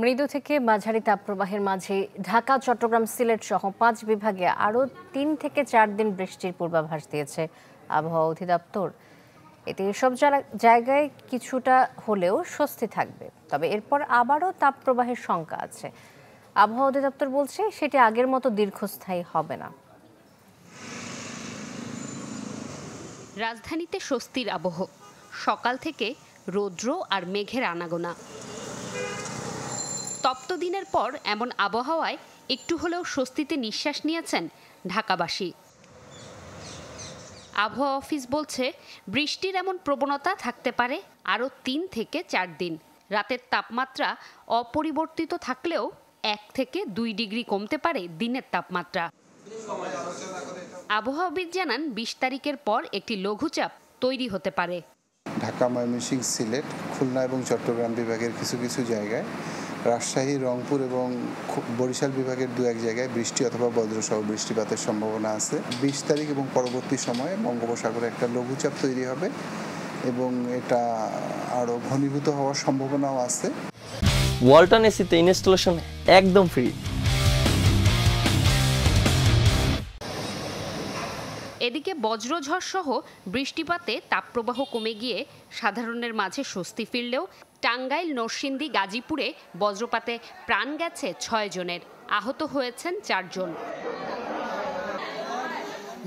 মৃদু থেকে মাঝারি তাপপ্রবাহের মাঝে ঢাকা চট্টগ্রাম সিলেট সহ পাঁচ বিভাগে আরও তিন থেকে চার দিন বৃষ্টির পূর্বাভাস দিয়েছে আবহাওয়া অধিদপ্তর এতে এসব জায়গায় কিছুটা হলেও স্বস্তি থাকবে তবে এরপর আবারও তাপপ্রবাহের শঙ্কা আছে আবহাওয়া অধিদপ্তর বলছে সেটি আগের মতো দীর্ঘস্থায়ী হবে না রাজধানীতে স্বস্তির আবহ সকাল থেকে রৌদ্র আর মেঘের আনাগোনা তপ্ত দিনের পর এমন আবহাওয়ায় একটু হলেও স্বস্তিতে নিঃশ্বাস নিয়েছেন ঢাকাবাসী আবহাওয়া অফিস বলছে বৃষ্টির এমন প্রবণতা থাকতে পারে আরও তিন থেকে চার দিন রাতের তাপমাত্রা অপরিবর্তিত থাকলেও এক থেকে দুই ডিগ্রি কমতে পারে দিনের তাপমাত্রা আবহাওয়াবিদ জানান বিশ তারিখের পর একটি লঘুচাপ তৈরি হতে পারে ঢাকা ময়মনসিংহ সিলেট খুলনা এবং চট্টগ্রাম বিভাগের কিছু কিছু জায়গায় রাজশাহী রংপুর এবং বরিশাল বিভাগের দু এক জায়গায় বৃষ্টি অথবা বজ্রসহ বৃষ্টিপাতের সম্ভাবনা আছে বিশ তারিখ এবং পরবর্তী সময়ে বঙ্গোপসাগরে একটা লঘুচাপ তৈরি হবে এবং এটা আরও ঘনীভূত হওয়ার সম্ভাবনাও আছে ওয়ালটন এসিতে ইনস্টলেশন একদম ফ্রি এদিকে বজ্রঝড় সহ বৃষ্টিপাতে তাপপ্রবাহ কমে গিয়ে সাধারণের মাঝে স্বস্তি ফিরলেও টাঙ্গাইল নরসিংদী গাজীপুরে বজ্রপাতে প্রাণ গেছে ছয় জনের আহত হয়েছেন চারজন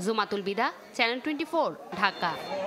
জুমাতুল বিদা চ্যানেল টোয়েন্টি ঢাকা